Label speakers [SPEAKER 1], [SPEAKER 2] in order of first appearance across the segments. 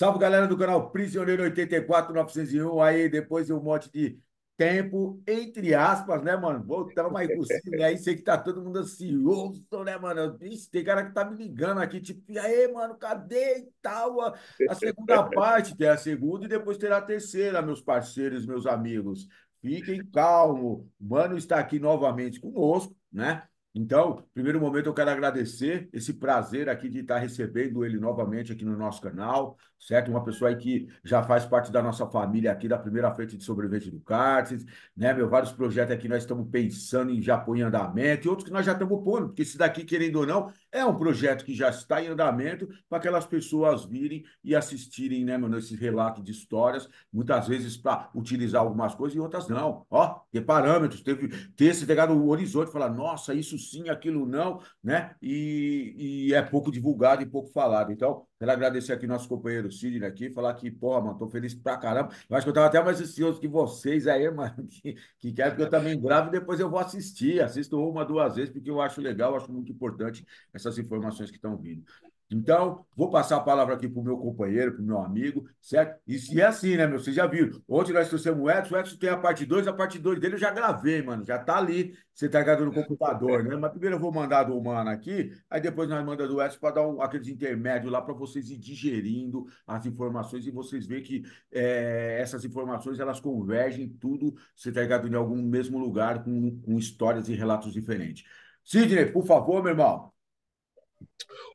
[SPEAKER 1] Salve, galera do canal Prisioneiro 84901. Aí, depois de um monte de tempo, entre aspas, né, mano? Voltamos aí pro Cine aí. Sei que tá todo mundo ansioso, né, mano? tem cara que tá me ligando aqui, tipo, e aí, mano, cadê e tal? A, a segunda parte, tem a segunda e depois terá a terceira, meus parceiros, meus amigos. Fiquem calmo. O mano está aqui novamente conosco, né? Então, primeiro momento eu quero agradecer esse prazer aqui de estar tá recebendo ele novamente aqui no nosso canal certo? Uma pessoa aí que já faz parte da nossa família aqui, da primeira frente de sobrevivência do cárcere, né, meu? Vários projetos aqui nós estamos pensando em já pôr em andamento e outros que nós já estamos pondo, porque esse daqui, querendo ou não, é um projeto que já está em andamento para aquelas pessoas virem e assistirem, né, meu esse relato de histórias, muitas vezes para utilizar algumas coisas e outras não. Ó, ter parâmetros, teve ter se pegar no horizonte falar, nossa, isso sim, aquilo não, né? E, e é pouco divulgado e pouco falado. Então, quero agradecer aqui nossos companheiros o Sidney aqui, falar que, porra, mano, tô feliz pra caramba. Eu acho que eu tava até mais ansioso que vocês aí, mano, que, que querem que eu também grave e depois eu vou assistir. Assisto uma, duas vezes, porque eu acho legal, eu acho muito importante essas informações que estão vindo. Então, vou passar a palavra aqui para o meu companheiro, para o meu amigo, certo? E se é assim, né, meu? Vocês já viram. Ontem nós trouxemos o Edson, o Edson tem a parte 2, a parte 2 dele eu já gravei, mano. Já tá ali, você tá ligado no computador, né? Mas primeiro eu vou mandar do humano aqui, aí depois nós mandamos do Edson para dar um, aqueles intermédios lá para vocês ir digerindo as informações e vocês verem que é, essas informações elas convergem tudo, você tá ligado, em algum mesmo lugar, com, com histórias e relatos diferentes. Sidney, por favor, meu irmão.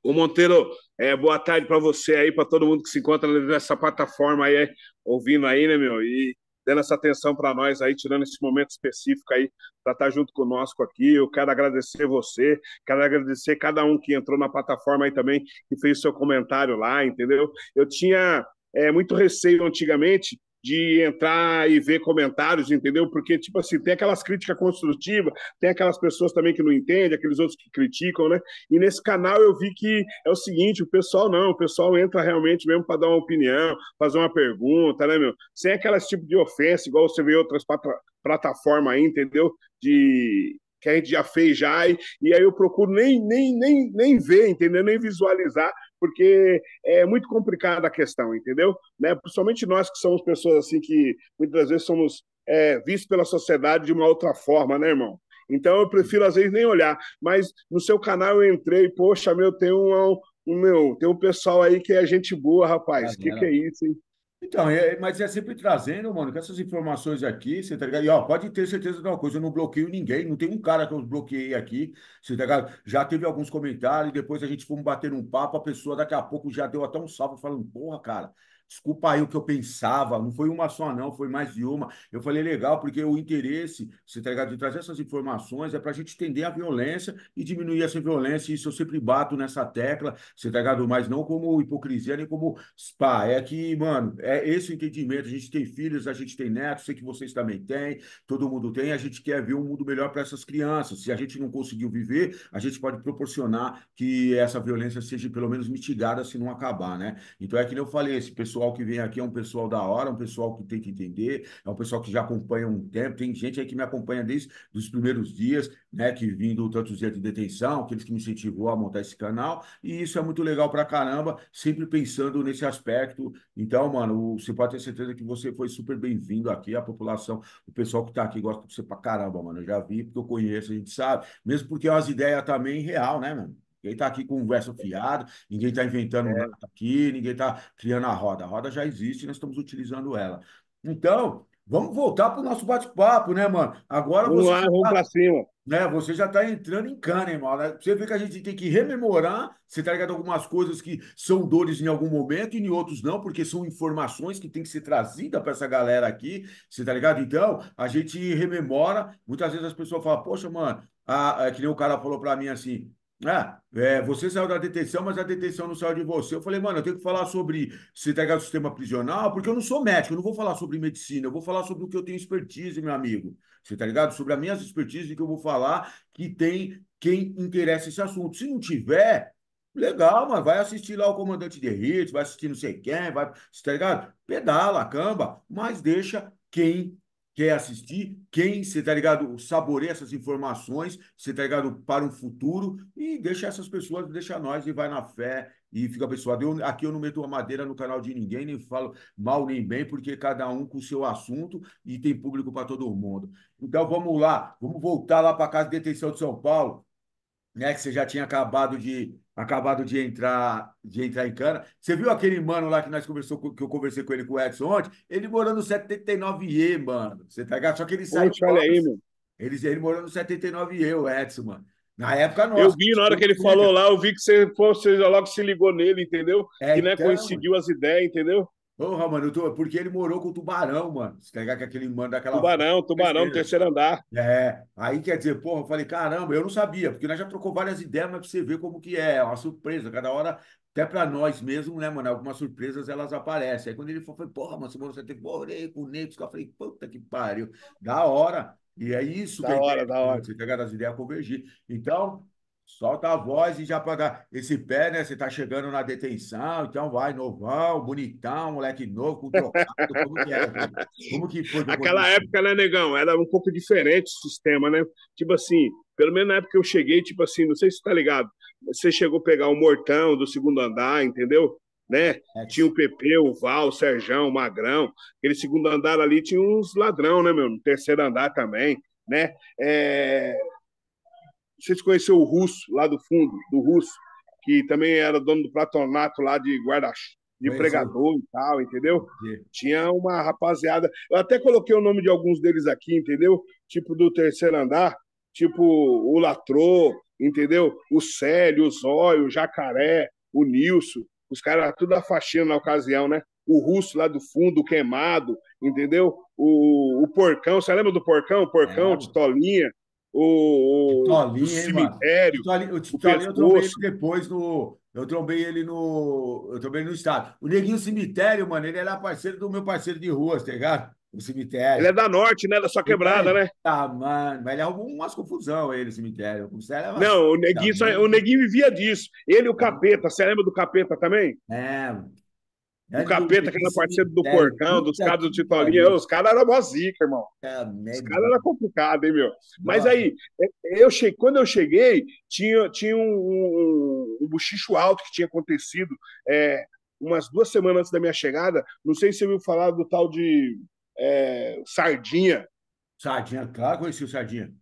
[SPEAKER 2] O Monteiro, é, boa tarde para você aí, para todo mundo que se encontra nessa plataforma aí, é, ouvindo aí, né, meu? E dando essa atenção para nós aí, tirando esse momento específico aí para estar tá junto conosco aqui. Eu quero agradecer você, quero agradecer cada um que entrou na plataforma aí também, que fez seu comentário lá, entendeu? Eu tinha é, muito receio antigamente de entrar e ver comentários, entendeu? Porque, tipo assim, tem aquelas críticas construtivas, tem aquelas pessoas também que não entendem, aqueles outros que criticam, né? E nesse canal eu vi que é o seguinte: o pessoal não, o pessoal entra realmente mesmo para dar uma opinião, fazer uma pergunta, né, meu? Sem aquelas tipo de ofensa, igual você vê em outras plataformas aí, entendeu? De, que a gente já fez já, e, e, aí eu procuro nem, nem, nem, nem ver, entendeu? Nem visualizar porque é muito complicada a questão, entendeu? Né? Principalmente nós que somos pessoas assim que muitas vezes somos é, vistos pela sociedade de uma outra forma, né, irmão? Então eu prefiro às vezes nem olhar, mas no seu canal eu entrei, poxa, meu, tem um, um meu, tem um pessoal aí que é gente boa, rapaz. O que, que é isso, hein? Então, é,
[SPEAKER 1] mas é sempre trazendo, mano, com essas informações aqui, você tá ligado? E, ó, pode ter certeza de uma coisa, eu não bloqueio ninguém, não tem um cara que eu bloqueei aqui, você tá ligado? Já teve alguns comentários, depois a gente foi bater um papo, a pessoa daqui a pouco já deu até um salve falando, porra, cara, Desculpa aí o que eu pensava, não foi uma só, não, foi mais de uma. Eu falei, legal, porque o interesse, você tá ligado, de trazer essas informações é para a gente entender a violência e diminuir essa violência. Isso eu sempre bato nessa tecla, você tá ligado, mas não como hipocrisia, nem como spa. É que, mano, é esse o entendimento. A gente tem filhos, a gente tem netos, sei que vocês também têm, todo mundo tem. A gente quer ver um mundo melhor para essas crianças. Se a gente não conseguiu viver, a gente pode proporcionar que essa violência seja pelo menos mitigada se não acabar, né? Então é que nem eu falei, esse pessoal pessoal que vem aqui é um pessoal da hora, é um pessoal que tem que entender, é um pessoal que já acompanha um tempo. Tem gente aí que me acompanha desde os primeiros dias, né? Que vindo tantos dias de detenção, aqueles que me incentivou a montar esse canal. E isso é muito legal pra caramba, sempre pensando nesse aspecto. Então, mano, você pode ter certeza que você foi super bem-vindo aqui. A população, o pessoal que tá aqui gosta de você pra caramba, mano. Eu já vi, porque eu conheço, a gente sabe. Mesmo porque é umas ideias também real, né, mano? Ninguém está aqui com verso fiado, ninguém está inventando é. nada aqui, ninguém está criando a roda. A roda já existe, nós estamos utilizando ela. Então, vamos voltar para o nosso bate-papo, né, mano? Agora vamos você. Lá, vamos tá, para cima. Né, você já está entrando em cana, irmão. Né? Você vê que a gente tem que rememorar, você está ligado algumas coisas que são dores em algum momento e em outros não, porque são informações que tem que ser trazida para essa galera aqui, você tá ligado? Então, a gente rememora. Muitas vezes as pessoas falam, poxa, mano, a, a, que nem o cara falou para mim assim, ah, é, você saiu da detenção, mas a detenção não saiu de você. Eu falei, mano, eu tenho que falar sobre se entregar o sistema prisional, porque eu não sou médico, eu não vou falar sobre medicina, eu vou falar sobre o que eu tenho expertise, meu amigo. Você tá ligado? Sobre as minhas expertise que eu vou falar que tem quem interessa esse assunto. Se não tiver, legal, mas vai assistir lá o comandante de Ritz, vai assistir não sei quem, vai, você tá ligado? Pedala, camba, mas deixa quem quer assistir, quem, você tá ligado, saboreia essas informações, você tá ligado, para um futuro e deixa essas pessoas, deixa nós e vai na fé e fica abençoado. Eu, aqui eu não meto a madeira no canal de ninguém, nem falo mal nem bem, porque cada um com o seu assunto e tem público para todo mundo. Então vamos lá, vamos voltar lá para a Casa de Detenção de São Paulo, né, que você já tinha acabado de, acabado de entrar de entrar em cana. Você viu aquele mano lá que nós conversou que eu conversei com ele com o Edson ontem? Ele morou no 79E, mano. Você tá ligado? Só que ele saiu. olha aí, mano. Ele,
[SPEAKER 2] ele morou no 79E, o Edson, mano. Na época nossa. Eu vi na hora que ele falou lá, eu vi que você, pô, você logo se ligou nele, entendeu? É, que né, então, coincidiu as ideias, entendeu? Porra, oh, mano, tô... porque ele morou com o Tubarão, mano. Se pegar que aquele manda daquela. Tubarão, Tubarão, né? terceiro andar. É.
[SPEAKER 1] Aí quer dizer, porra, eu falei, caramba, eu não sabia, porque nós já trocou várias ideias, mas pra você ver como que é, é uma surpresa. Cada hora, até pra nós mesmo, né, mano? Algumas surpresas elas aparecem. Aí quando ele falou, porra, mano, você morou, você tem morei com o Neves, eu falei, puta que pariu, da hora. E é isso da que hora, é, da né, hora. Você pegar as ideias a convergir. Então, Solta a voz e já paga esse pé, né? Você tá chegando na detenção, então vai, novão, bonitão, moleque novo, com trocado.
[SPEAKER 2] Como que era? É? Como que foi? Aquela época, né, negão? Era um pouco diferente o sistema, né? Tipo assim, pelo menos na época que eu cheguei, tipo assim, não sei se você tá ligado, você chegou a pegar o mortão do segundo andar, entendeu? Né? É. Tinha o PP, o Val, o Serjão, o Magrão. Aquele segundo andar ali tinha uns ladrão, né, meu? No terceiro andar também, né? É vocês conheceu o Russo, lá do fundo, do Russo, que também era dono do platonato lá de guarda de pois pregador e tal, entendeu? Tinha uma rapaziada. Eu até coloquei o nome de alguns deles aqui, entendeu? Tipo do terceiro andar, tipo o Latrô, entendeu? O Célio, o Zóio, o Jacaré, o Nilson. Os caras tudo da faxina na ocasião, né? O Russo lá do fundo, o Queimado, entendeu? O, o Porcão, você lembra do Porcão? O Porcão, é. de Tolinha, o, Titolinha, o cemitério. o Titolinha eu trombei ele
[SPEAKER 1] depois no. Eu trombei ele no. Eu trombei no estado. O neguinho cemitério, mano, ele era parceiro do meu parceiro de ruas, tá ligado? O cemitério. Ele é da
[SPEAKER 2] norte, né? Da sua é quebrada, né? Ah, mano, mas ele
[SPEAKER 1] umas confusão aí no cemitério. O cemitério Não, o neguinho, tá, só, o neguinho
[SPEAKER 2] vivia disso. Ele e o capeta, você lembra do capeta também? É, mano.
[SPEAKER 1] O é capeta, que era parceiro do Porcão, dos caras do Titolinha, os
[SPEAKER 2] caras eram mó zica, irmão. Tá os caras eram complicados, hein, meu? Mas aí, é, é, eu cheguei, quando eu cheguei, tinha, tinha um, um, um bochicho alto que tinha acontecido é, umas duas semanas antes da minha chegada. Não sei se você ouviu falar do tal de é, Sardinha. Sardinha, claro, conheci o Sardinha.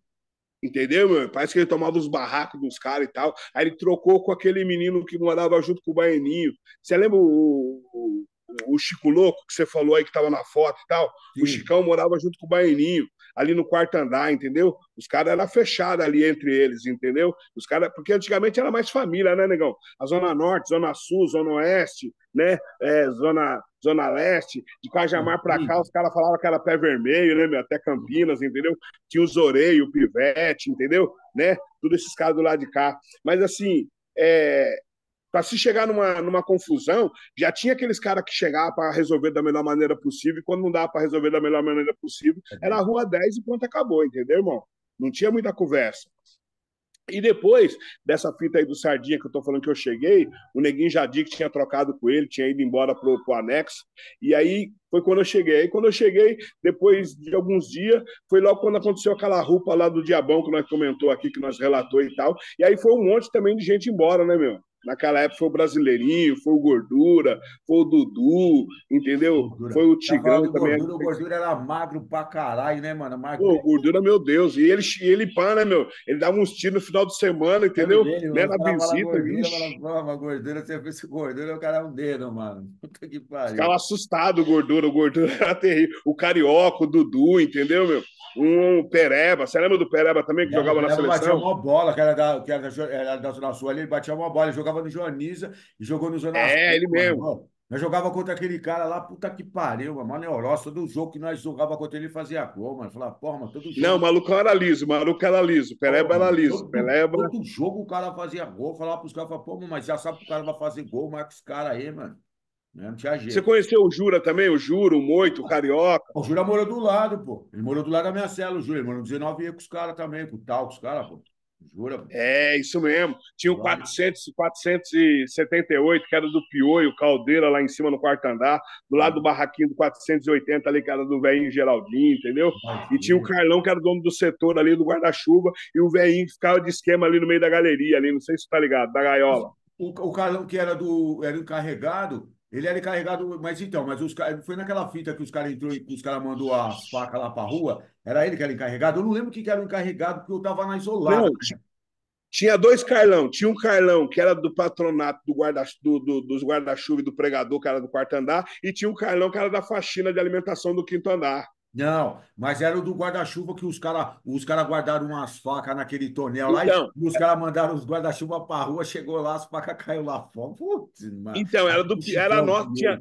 [SPEAKER 2] Entendeu, meu? Parece que ele tomava os barracos dos caras e tal. Aí ele trocou com aquele menino que morava junto com o Baianinho. Você lembra o, o, o, Chico Louco que você falou aí que tava na foto e tal? Sim. O Chicão morava junto com o Baianinho, ali no quarto andar, entendeu? Os caras eram fechados ali entre eles, entendeu? Os caras. Porque antigamente era mais família, né, negão? A Zona Norte, Zona Sul, Zona Oeste, né? É, zona, zona Leste, de Cajamar para cá, os caras falavam que era pé vermelho, né, meu? Até Campinas, entendeu? Tinha o Zoreio, o Pivete, entendeu? Né? Tudo esses caras do lado de cá. Mas assim, é, para se chegar numa, numa confusão, já tinha aqueles caras que chegavam para resolver da melhor maneira possível, e quando não dava para resolver da melhor maneira possível, é era a rua 10 e pronto, acabou, entendeu, irmão? Não tinha muita conversa. E depois dessa fita aí do Sardinha que eu tô falando que eu cheguei, o Neguinho já disse que tinha trocado com ele, tinha ido embora pro, pro anexo. E aí foi quando eu cheguei. Aí quando eu cheguei, depois de alguns dias, foi logo quando aconteceu aquela roupa lá do Diabão que nós comentou aqui, que nós relatou e tal. E aí foi um monte também de gente embora, né, meu? Naquela época foi o Brasileirinho, foi o Gordura, foi o Dudu, entendeu? Gordura. Foi o tá Tigrão também. Gordura, o
[SPEAKER 1] Gordura era magro pra caralho, né, mano? Magro. Pô,
[SPEAKER 2] Gordura, meu Deus. E ele, ele pá, né, meu? Ele dava uns tiros no final de semana, entendeu? Dele, né, na visita, gordura,
[SPEAKER 1] falava, gordura, você fez gordura, é o cara é um dedo, mano. Puta que pariu. Ficava
[SPEAKER 2] assustado, o Gordura. O Gordura era terrível. O Carioca, o Dudu, entendeu, meu? um Pereba. Você lembra do Pereba também, que é, jogava na seleção? Ele batia uma
[SPEAKER 1] bola, que era da, que era da, era da Zona Sul ali, ele batia uma bola, ele jogava jogava no Joaniza e jogou no Zona É, ele mesmo. Nós jogava contra aquele cara lá, puta que pariu, mano, neurosa. Todo jogo que nós jogava contra ele, fazia gol, mano. Falava, porra, mano, todo jogo. Não, o
[SPEAKER 2] maluco era liso, o maluco era liso. Peleba era liso. Todo, Peleba... todo jogo
[SPEAKER 1] o cara fazia gol, falava pros caras, falava, pô, mas já sabe que o cara vai fazer gol, marca esse cara aí, mano. Né, não tinha jeito. Você
[SPEAKER 2] conheceu o Jura também? O Jura, o
[SPEAKER 1] Moito, o Carioca? O Jura morou do lado, pô. Ele morou do lado da minha cela, o Jura. Ele morou 19 e com os caras também, com o tal, com os caras, pô.
[SPEAKER 2] Jura? É, isso mesmo. Tinha o 400, 478, que era do Pioio, Caldeira, lá em cima no quarto andar, do lado do barraquinho do 480 ali, que era do velhinho Geraldinho, entendeu? E tinha o Carlão, que era dono do setor ali do guarda-chuva, e o velhinho ficava de esquema ali no meio da galeria, ali, não sei se tá ligado, da gaiola. O,
[SPEAKER 1] o Carlão, que era do era encarregado, ele era encarregado, mas então, mas os foi naquela fita que os caras entrou e os caras mandou a faca lá para rua, era ele que era encarregado? Eu não lembro quem que era o encarregado, porque eu tava na isolada. Não,
[SPEAKER 2] tinha dois Carlão. Tinha um Carlão que era do patronato do guarda, do, do, dos guarda-chuva e do pregador, que era do quarto andar, e tinha um Carlão que era da faxina de alimentação do quinto andar.
[SPEAKER 1] Não, mas era o do guarda-chuva que os caras os cara guardaram umas facas naquele tonel lá então, e os caras mandaram os guarda-chuva pra rua, chegou lá, as facas caiu lá fora. Putz, mano. Então, era do que era nosso, tinha,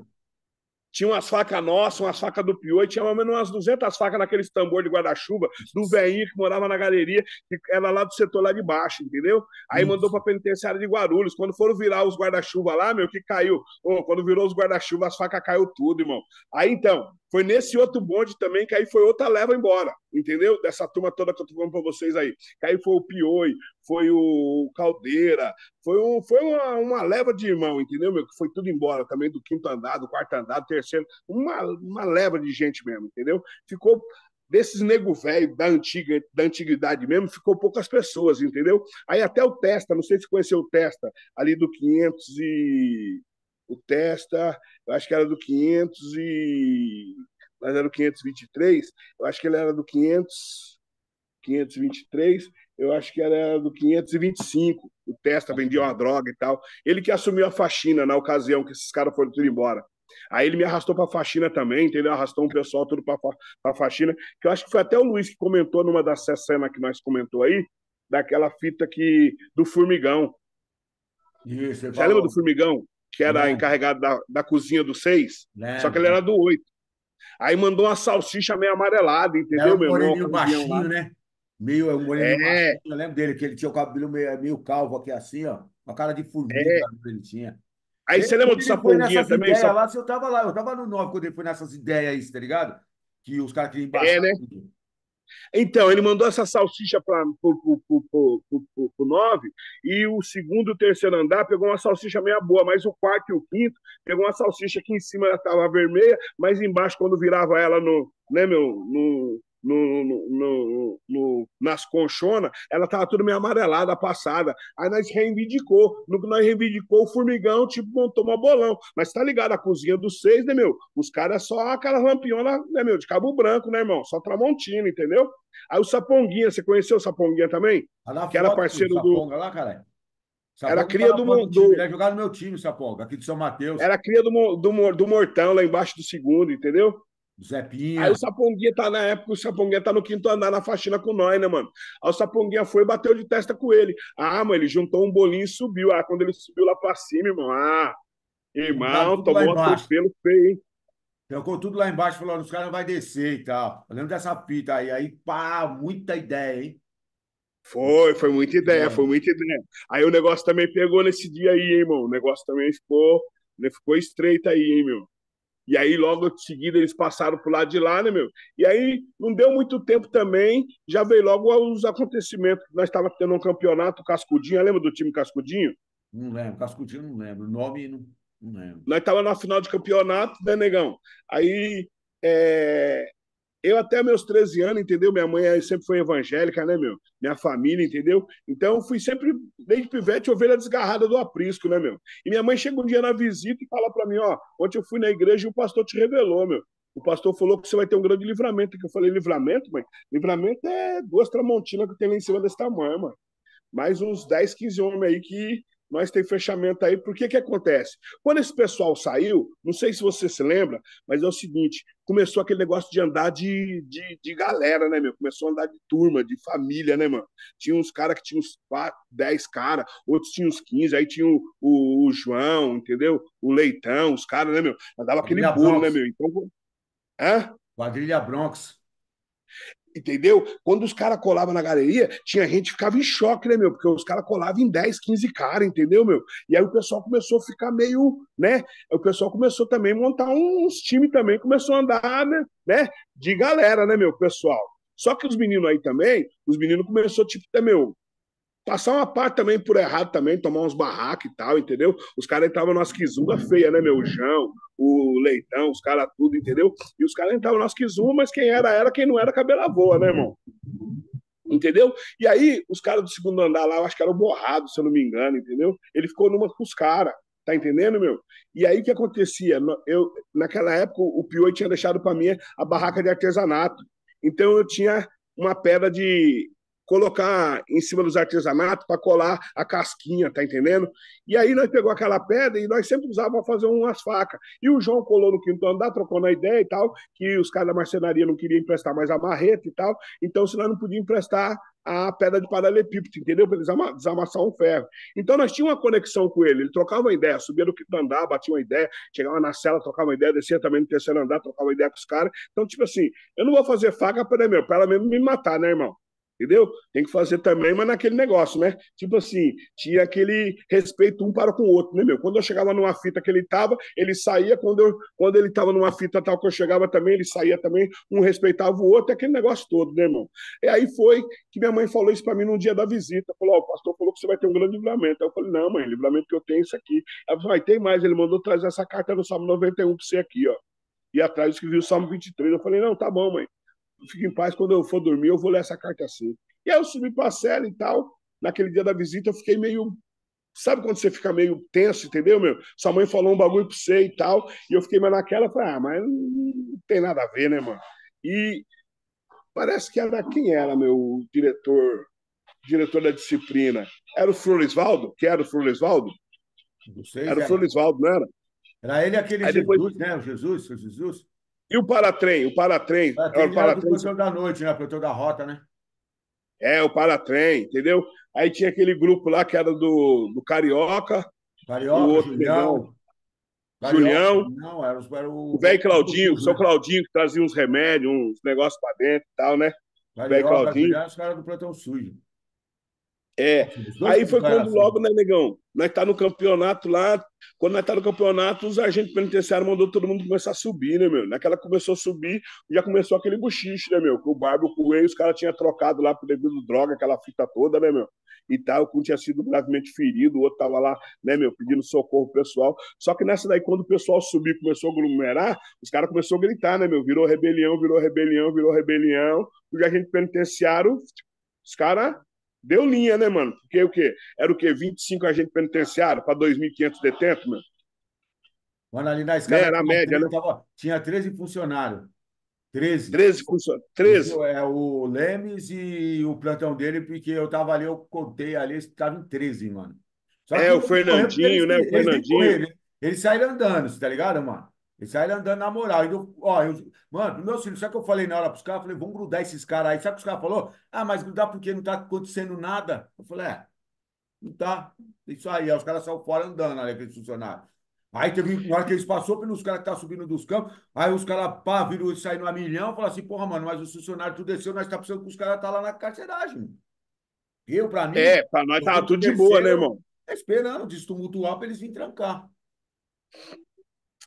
[SPEAKER 2] tinha umas facas nossas, umas facas do Pioi, tinha mais ou menos umas 200 facas naqueles tambor de guarda-chuva do velhinho que morava na galeria, que era lá do setor lá de baixo, entendeu? Aí Isso. mandou a penitenciária de Guarulhos. Quando foram virar os guarda-chuva lá, meu, que caiu. Oh, quando virou os guarda-chuva, as facas caiu tudo, irmão. Aí então, foi nesse outro bonde também que aí foi outra leva embora, entendeu? Dessa turma toda que eu tô falando para vocês aí. Que aí foi o Pioi, foi o Caldeira, foi, um, foi uma, uma leva de irmão, entendeu, meu? Que foi tudo embora também do quinto andar, do quarto andar, terceiro, uma, uma leva de gente mesmo, entendeu? Ficou desses nego velho da antiga da antiguidade mesmo, ficou poucas pessoas, entendeu? Aí até o Testa, não sei se conheceu o Testa, ali do 500 e o Testa, eu acho que era do 500 e mas era o 523, eu acho que ele era do 500 523 eu acho que era do 525. O Testa vendia uma droga e tal. Ele que assumiu a faxina na ocasião que esses caras foram tudo embora. Aí ele me arrastou para faxina também, entendeu? Arrastou um pessoal tudo para a faxina. Que eu acho que foi até o Luiz que comentou numa das cenas que nós comentou aí, daquela fita que do formigão. Isso, Você lembra do formigão? Que era encarregado da, da cozinha do seis? Lembra. Só que ele era do oito. Aí mandou uma salsicha meio amarelada, entendeu, era um meu irmão? baixinho, né? Meio é um
[SPEAKER 1] moreno. É... Eu lembro dele, que ele tinha o cabelo meio, é meio calvo aqui assim, ó. Uma cara de formiga é... Né, ele tinha.
[SPEAKER 2] Aí ele, você lembra do Saponguinha também? Sap... Lá,
[SPEAKER 1] eu tava lá, eu tava no 9 quando ele foi nessas ideias
[SPEAKER 2] aí, tá ligado? Que os caras queriam embaixar. É, né? Então, ele mandou essa salsicha para o 9 e o segundo e o terceiro andar pegou uma salsicha meia boa, mas o quarto e o quinto pegou uma salsicha que em cima estava vermelha, mas embaixo, quando virava ela no, né, meu, no, no, no, no, no nas conchonas, ela estava tudo meio amarelada, passada. Aí nós reivindicou. No que nós reivindicou, o formigão, tipo, montou uma bolão. Mas tá ligado, a cozinha dos seis, né, meu? Os caras é só aquela lampionas, né, meu? De cabo branco, né, irmão? Só Tramontina, entendeu? Aí o Saponguinha, você conheceu o Saponguinha também? Tá que era parceiro do. Saponga lá, cara. era cria tá do, do, do... Ele é jogar no meu time, Saponga, aqui de São Mateus. Era cria do, do, do Mortão, lá embaixo do segundo, entendeu? Zé Pinho. Aí o Saponguinha tá na época, o Saponguinha tá no quinto andar na faxina com nós, né, mano? Aí o Saponguinha foi e bateu de testa com ele. Ah, mano, ele juntou um bolinho e subiu. Ah, quando ele subiu lá pra cima, irmão, ah, irmão, tomou um atropelo feio, hein? Pegou tudo lá
[SPEAKER 1] embaixo, falou, os caras não vai descer e tal. Eu lembro dessa pita aí, aí pá, muita ideia, hein?
[SPEAKER 2] Foi, foi muita ideia, é. foi muita ideia. Aí o negócio também pegou nesse dia aí, hein, irmão? O negócio também ficou, né, ficou estreito aí, hein, meu? E aí, logo em seguida, eles passaram para lado de lá, né, meu? E aí, não deu muito tempo também, já veio logo os acontecimentos. Nós estávamos tendo um campeonato, Cascudinho, lembra do time Cascudinho? Não lembro, Cascudinho não lembro, o nome não, não lembro. Nós estávamos na final de campeonato, né, negão? Aí, é eu até meus 13 anos, entendeu? Minha mãe sempre foi evangélica, né, meu? Minha família, entendeu? Então eu fui sempre, desde pivete, ovelha desgarrada do aprisco, né, meu? E minha mãe chega um dia na visita e fala para mim, ó, ontem eu fui na igreja e o pastor te revelou, meu. O pastor falou que você vai ter um grande livramento. Que eu falei, livramento, mãe? Livramento é duas tramontinas que tem lá em cima desse tamanho, mano. Mais uns 10, 15 homens aí que nós tem fechamento aí. Por que que acontece? Quando esse pessoal saiu, não sei se você se lembra, mas é o seguinte, começou aquele negócio de andar de, de, de galera, né, meu? Começou a andar de turma, de família, né, mano? Tinha uns caras que tinham uns 4, 10 caras, outros tinham uns 15, aí tinha o, o, o João, entendeu? O Leitão, os caras, né, meu? Andava aquele bolo, né, meu? Então... Hã? Quadrilha Bronx. Entendeu? Quando os caras colavam na galeria, tinha gente que ficava em choque, né, meu? Porque os caras colavam em 10, 15 caras, entendeu, meu? E aí o pessoal começou a ficar meio, né? O pessoal começou também a montar uns times também, começou a andar, né, né? De galera, né, meu, pessoal? Só que os meninos aí também, os meninos começou, tipo, né, meu, passar uma parte também por errado também, tomar uns barracos e tal, entendeu? Os caras entravam nas quizumba feia, né, meu? O o Leitão, os caras tudo, entendeu? E os caras entravam nas quizumba, mas quem era, era, quem não era, cabela voa, né, irmão? Entendeu? E aí, os caras do segundo andar lá, eu acho que era o Borrado, se eu não me engano, entendeu? Ele ficou numa com os caras, tá entendendo, meu? E aí, o que acontecia? Eu, naquela época, o pio tinha deixado para mim a barraca de artesanato. Então, eu tinha uma pedra de colocar em cima dos artesanatos para colar a casquinha, tá entendendo? E aí nós pegou aquela pedra e nós sempre usávamos para fazer umas facas. E o João colou no quinto andar, trocou na ideia e tal, que os caras da marcenaria não queriam emprestar mais a marreta e tal, então se nós não podíamos emprestar a pedra de paralelepípedo, entendeu? Para eles desamassar um ferro. Então nós tínhamos uma conexão com ele, ele trocava uma ideia, subia no quinto andar, batia uma ideia, chegava na cela, trocava uma ideia, descia também no terceiro andar, trocava uma ideia com os caras. Então, tipo assim, eu não vou fazer faca para mesmo, para ela mesmo me matar, né, irmão? entendeu? Tem que fazer também, mas naquele negócio, né? Tipo assim, tinha aquele respeito um para com o outro, né, meu? Quando eu chegava numa fita que ele tava, ele saía, quando, eu, quando ele tava numa fita tal que eu chegava também, ele saía também, um respeitava o outro, aquele negócio todo, né, irmão? E aí foi que minha mãe falou isso para mim num dia da visita, falou, ó, oh, o pastor falou que você vai ter um grande livramento. Aí eu falei, não, mãe, livramento que eu tenho é isso aqui. Ela falou, ah, tem mais, ele mandou trazer essa carta no Salmo 91 para você aqui, ó. E atrás escrevi o Salmo 23, eu falei, não, tá bom, mãe fique em paz, quando eu for dormir, eu vou ler essa carta assim. E aí eu subi para a cela e tal. Naquele dia da visita, eu fiquei meio. Sabe quando você fica meio tenso, entendeu, meu? Sua mãe falou um bagulho para você e tal. E eu fiquei mais naquela, falei, ah, mas não tem nada a ver, né, mano? E parece que era quem era, meu diretor, diretor da disciplina? Era o Florisvaldo? Que era o Florisvaldo? Não sei. Era o Florisvaldo, não era?
[SPEAKER 1] Era ele aquele aí Jesus, depois... né? O Jesus, o Jesus.
[SPEAKER 2] E o Paratrem? O Paratrem. é, o é Paratrem.
[SPEAKER 1] Foi da noite, né? Foi da rota, né?
[SPEAKER 2] É, o Paratrem, entendeu? Aí tinha aquele grupo lá que era do, do Carioca. Carioca, o outro Julião. Carioca, Julião.
[SPEAKER 1] Não, era, era o. O velho Claudinho, o seu
[SPEAKER 2] Claudinho, que trazia uns remédios, uns negócios pra dentro e tal, né? Carioca, o velho Claudinho.
[SPEAKER 1] os caras do Plantão Sujo.
[SPEAKER 2] É. Aí foi quando assim. logo, né, negão? Nós tá no campeonato lá. Quando nós tá no campeonato, os agentes penitenciários mandou todo mundo começar a subir, né, meu? Naquela começou a subir, já começou aquele buchiche, né, meu? Que o Barba, o Coelho, os caras tinham trocado lá por devido droga, aquela fita toda, né, meu? E tal, um tinha sido gravemente ferido, o outro tava lá, né, meu, pedindo socorro pessoal. Só que nessa daí, quando o pessoal subiu começou a aglomerar, os caras começaram a gritar, né, meu? Virou rebelião, virou rebelião, virou rebelião. a gente penitenciário os caras Deu linha, né, mano? Porque o quê? Era o quê? 25 agentes penitenciários para 2.500 detentos, mano?
[SPEAKER 1] Mano, ali na escada. Né? Era a
[SPEAKER 2] média, 30, né? Tava,
[SPEAKER 1] tinha 13 funcionários. 13. 13 funcionários. 13. É, o Lemes e o plantão dele, porque eu tava ali, eu contei ali, eles estavam em 13, mano.
[SPEAKER 2] é, o Fernandinho, correu, né? Eles, o Fernandinho. Eles,
[SPEAKER 1] eles, saíram andando, tá ligado, mano? aí Ele andando na moral. Eu, ó, eu, mano, meu filho, sabe o que eu falei na hora pros caras? Eu falei, vamos grudar esses caras aí. Sabe o que os caras falaram? Ah, mas grudar porque não tá acontecendo nada. Eu falei, é, não tá. Isso aí, aí os caras saíram fora andando ali, né, aqueles funcionários. Aí teve uma hora que eles passou pelos caras que tá subindo dos campos, aí os caras, pá, virou e saíram a milhão, falou assim, porra, mano, mas o funcionário tu desceu, nós tá precisando que os caras tá lá na carceragem.
[SPEAKER 2] Eu, pra mim... É, pra nós tava tudo de boa, né, irmão?
[SPEAKER 1] Esperando de tumultuar pra eles virem
[SPEAKER 2] trancar.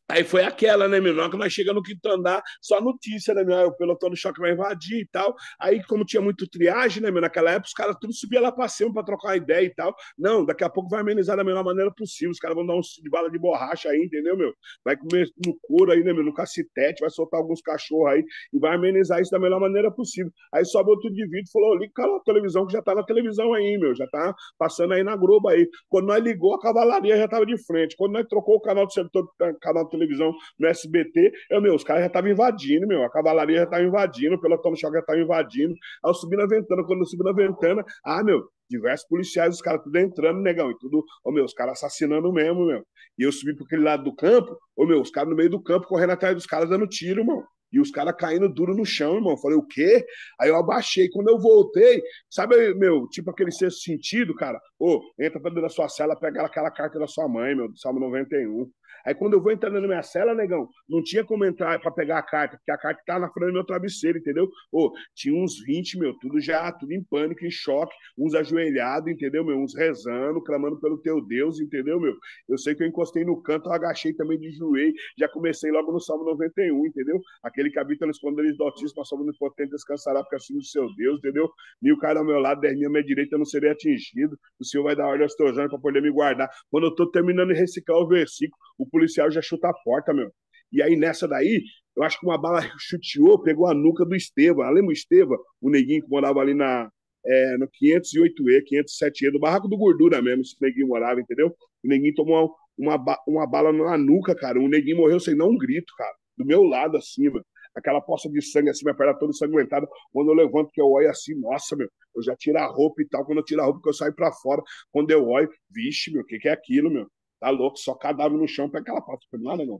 [SPEAKER 2] Aí foi aquela, né, menor? Que nós chegamos no quinto andar, só notícia, né, meu O pelotão no choque vai invadir e tal. Aí, como tinha muito triagem, né, meu Naquela época, os caras tudo subia lá pra cima pra trocar ideia e tal. Não, daqui a pouco vai amenizar da melhor maneira possível. Os caras vão dar uns de bala de borracha aí, entendeu, meu? Vai comer no couro aí, né, meu? No cacetete, vai soltar alguns cachorros aí e vai amenizar isso da melhor maneira possível. Aí sobe outro indivíduo e falou: liga a televisão, que já tá na televisão aí, meu. Já tá passando aí na Globo aí. Quando nós ligou, a cavalaria já tava de frente. Quando nós trocou o canal do setor, canal do televisão no SBT. Eu, meu, os caras já estavam invadindo, meu. A cavalaria já estava invadindo, o pelotão do choque já estava invadindo. Aí eu subi na ventana, quando eu subi na ventana, ah, meu, diversos policiais, os caras tudo entrando, negão, e tudo, ô meu, os caras assassinando mesmo, meu. E eu subi para aquele lado do campo, ô meu, os caras no meio do campo correndo atrás dos caras dando tiro, irmão. E os caras caindo duro no chão, irmão. Falei, o quê? Aí eu abaixei. Quando eu voltei, sabe, meu, tipo aquele sexto sentido, cara? Ô, entra pra dentro da sua cela, pega aquela carta da sua mãe, meu, do Salmo 91. Aí quando eu vou entrando na minha cela, negão, não tinha como entrar pra pegar a carta, porque a carta tá na frente do meu travesseiro, entendeu? Ô, tinha uns 20, meu, tudo já, tudo em pânico, em choque, uns ajoelhados, entendeu, meu? Uns rezando, clamando pelo teu Deus, entendeu, meu? Eu sei que eu encostei no canto, eu agachei também de joelho, já comecei logo no Salmo 91, entendeu? Aquele que habita nos esconderijos do Altíssimo, a sombra onipotente descansará, porque assim o seu Deus, entendeu? Mil cara ao meu lado, dez mil à minha direita, eu não serei atingido. O Senhor vai dar ordem aos teus anjos para poder me guardar. Quando eu tô terminando de reciclar o versículo, o policial já chuta a porta, meu. E aí nessa daí, eu acho que uma bala chuteou, pegou a nuca do Estevam. Lembra o Estevam, o neguinho que morava ali na, é, no 508E, 507E, do Barraco do Gordura mesmo, esse neguinho morava, entendeu? O neguinho tomou uma, uma, uma bala na nuca, cara. O neguinho morreu sem dar um grito, cara. Do meu lado, assim, mano aquela poça de sangue assim, minha perna toda ensanguentada. Quando eu levanto, que eu olho assim, nossa, meu, eu já tiro a roupa e tal. Quando eu tiro a roupa, que eu saio pra fora. Quando eu olho, vixe, meu, o que, que é aquilo, meu? Tá louco, só cadáver no chão para aquela parte. Falei, né, não.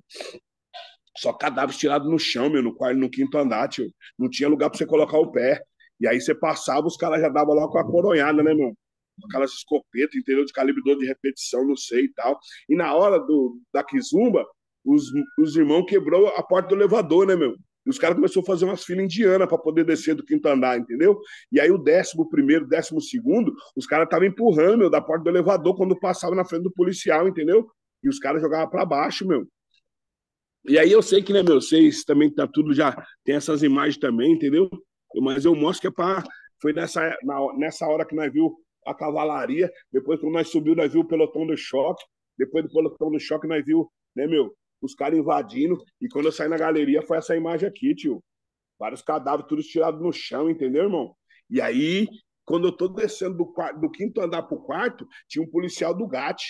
[SPEAKER 2] Só cadáver tirado no chão, meu, no, quarto, no quinto andar, tio. Não tinha lugar para você colocar o pé. E aí você passava, os caras já davam lá com a coronhada, né, meu? aquelas escopetas, entendeu? De calibre de repetição, não sei e tal. E na hora do, da quizumba, os, os irmãos quebrou a porta do elevador, né, meu? E os caras começaram a fazer umas filas indianas para poder descer do quinto andar, entendeu? E aí o décimo primeiro, décimo segundo, os caras estavam empurrando, meu, da porta do elevador quando passava na frente do policial, entendeu? E os caras jogavam para baixo, meu. E aí eu sei que, né, meu, vocês também tá tudo já, tem essas imagens também, entendeu? Mas eu mostro que é para foi nessa, na, nessa hora que nós viu a cavalaria, depois quando nós subiu, nós viu o pelotão do choque, depois do pelotão do choque nós viu, né, meu, os caras invadindo. E quando eu saí na galeria, foi essa imagem aqui, tio. Vários cadáveres, tudo tirado no chão, entendeu, irmão? E aí, quando eu tô descendo do, quarto, do quinto andar pro quarto, tinha um policial do GAT,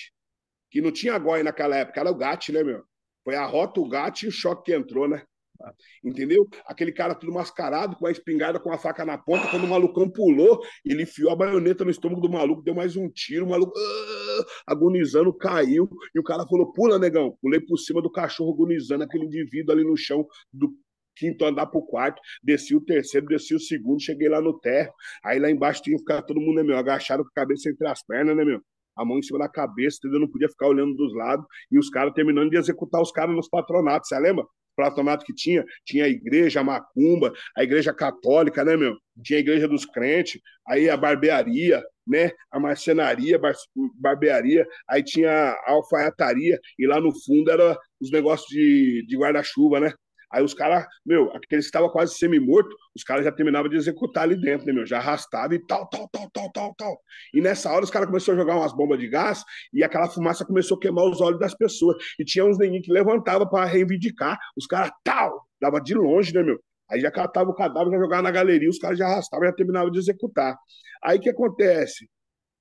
[SPEAKER 2] que não tinha goi naquela época, era o GAT, né, meu? Foi a rota, o GAT e o choque que entrou, né? Tá? Entendeu? Aquele cara tudo mascarado, com a espingarda, com a faca na ponta. Quando o malucão pulou, ele enfiou a baioneta no estômago do maluco, deu mais um tiro, o maluco uh, agonizando, caiu. E o cara falou: pula, negão. Pulei por cima do cachorro agonizando, aquele indivíduo ali no chão do quinto andar pro quarto, desci o terceiro, desci o segundo, cheguei lá no terra. Aí lá embaixo tinha que ficar todo mundo, né, meu? Agachado com a cabeça entre as pernas, né, meu? A mão em cima da cabeça, entendeu? Não podia ficar olhando dos lados. E os caras terminando de executar os caras nos patronatos, você lembra? platanato que tinha, tinha a igreja a macumba, a igreja católica, né, meu? Tinha a igreja dos crentes, aí a barbearia, né? A marcenaria, bar barbearia, aí tinha a alfaiataria, e lá no fundo era os negócios de, de guarda-chuva, né? Aí os caras, meu, aqueles que estavam quase semi-morto, os caras já terminavam de executar ali dentro, né, meu? Já arrastava e tal, tal, tal, tal, tal, tal. E nessa hora os caras começaram a jogar umas bombas de gás e aquela fumaça começou a queimar os olhos das pessoas. E tinha uns neguinhos que levantava para reivindicar, os caras, tal, dava de longe, né, meu? Aí já catava o cadáver, já jogava na galeria, os caras já arrastavam, já terminavam de executar. Aí o que acontece?